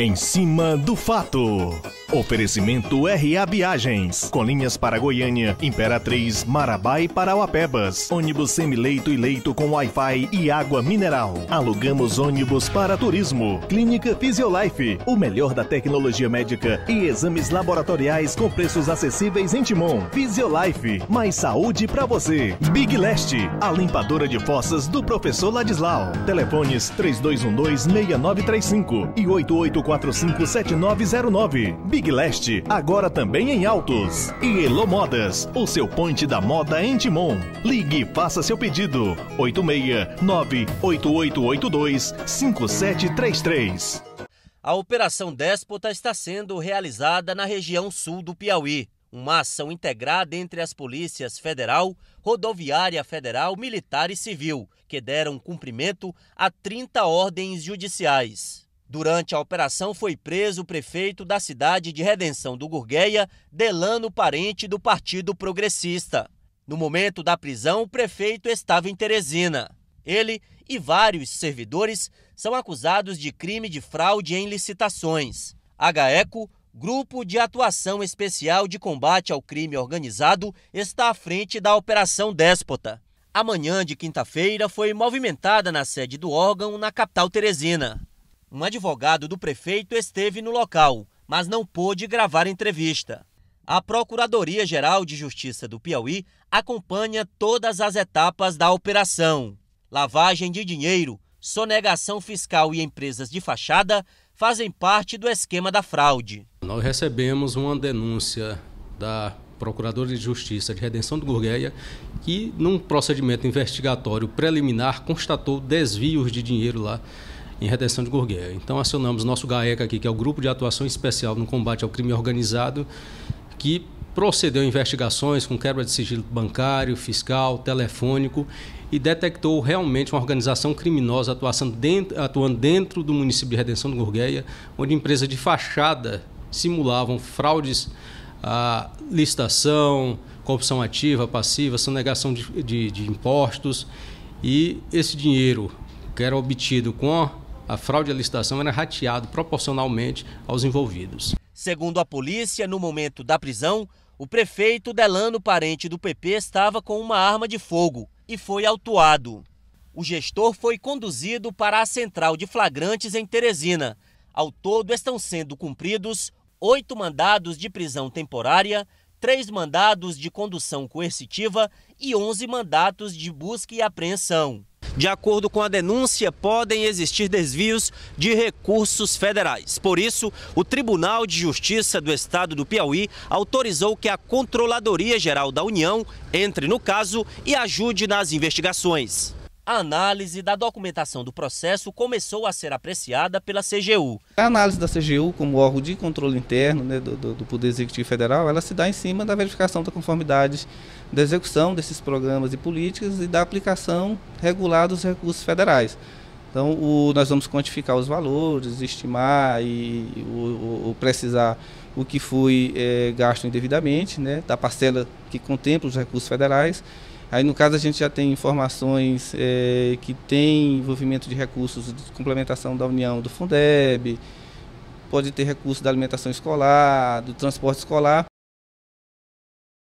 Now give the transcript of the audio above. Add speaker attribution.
Speaker 1: Em cima do fato. Oferecimento RA Viagens, com linhas para Goiânia, Imperatriz, Marabá e Parauapebas. Ônibus semileito e leito com Wi-Fi e água mineral. Alugamos ônibus para turismo. Clínica Fisiolife, o melhor da tecnologia médica e exames laboratoriais com preços acessíveis em Timon. Fisiolife, mais saúde para você. Big Leste, a limpadora de fossas do professor Ladislau. Telefones 3212-6935 e 8845-7909. Big Leste, agora também em Altos. E Elo Modas, o seu ponte da moda em Timon. Ligue e faça seu pedido. 869-8882-5733.
Speaker 2: A Operação Déspota está sendo realizada na região sul do Piauí. Uma ação integrada entre as polícias federal, rodoviária federal, militar e civil, que deram cumprimento a 30 ordens judiciais. Durante a operação foi preso o prefeito da cidade de Redenção do Gurgueia, Delano Parente, do Partido Progressista. No momento da prisão, o prefeito estava em Teresina. Ele e vários servidores são acusados de crime de fraude em licitações. HECO, Grupo de Atuação Especial de Combate ao Crime Organizado, está à frente da Operação Déspota. Amanhã de quinta-feira foi movimentada na sede do órgão na capital Teresina. Um advogado do prefeito esteve no local, mas não pôde gravar entrevista. A Procuradoria-Geral de Justiça do Piauí acompanha todas as etapas da operação. Lavagem de dinheiro, sonegação fiscal e empresas de fachada fazem parte do esquema da fraude.
Speaker 3: Nós recebemos uma denúncia da Procuradora de Justiça de Redenção do Gurgueia, que num procedimento investigatório preliminar constatou desvios de dinheiro lá em redenção de Gorgueia. Então acionamos nosso GAECA aqui, que é o Grupo de Atuação Especial no Combate ao Crime Organizado, que procedeu investigações com quebra de sigilo bancário, fiscal, telefônico e detectou realmente uma organização criminosa dentro, atuando dentro do município de Redenção do Gorgueia, onde empresas de fachada simulavam fraudes à licitação, corrupção ativa, passiva, sonegação de, de, de impostos. E esse dinheiro que era obtido com a fraude à licitação era rateado proporcionalmente aos envolvidos.
Speaker 2: Segundo a polícia, no momento da prisão, o prefeito Delano Parente do PP estava com uma arma de fogo e foi autuado. O gestor foi conduzido para a central de flagrantes em Teresina. Ao todo estão sendo cumpridos oito mandados de prisão temporária, três mandados de condução coercitiva e onze mandatos de busca e apreensão. De acordo com a denúncia, podem existir desvios de recursos federais. Por isso, o Tribunal de Justiça do Estado do Piauí autorizou que a Controladoria Geral da União entre no caso e ajude nas investigações a análise da documentação do processo começou a ser apreciada pela CGU.
Speaker 4: A análise da CGU, como órgão de controle interno né, do, do, Poder Executivo Federal, ela se dá em cima da verificação da conformidade da execução desses programas e políticas e da aplicação regular dos recursos federais. Então, o, nós vamos quantificar os valores, estimar e o, o precisar o que foi é, gasto indevidamente, né, da parcela que contempla os recursos federais Aí, no caso, a gente já tem informações é, que tem envolvimento de recursos de complementação da União, do Fundeb, pode ter recurso da alimentação escolar, do transporte escolar,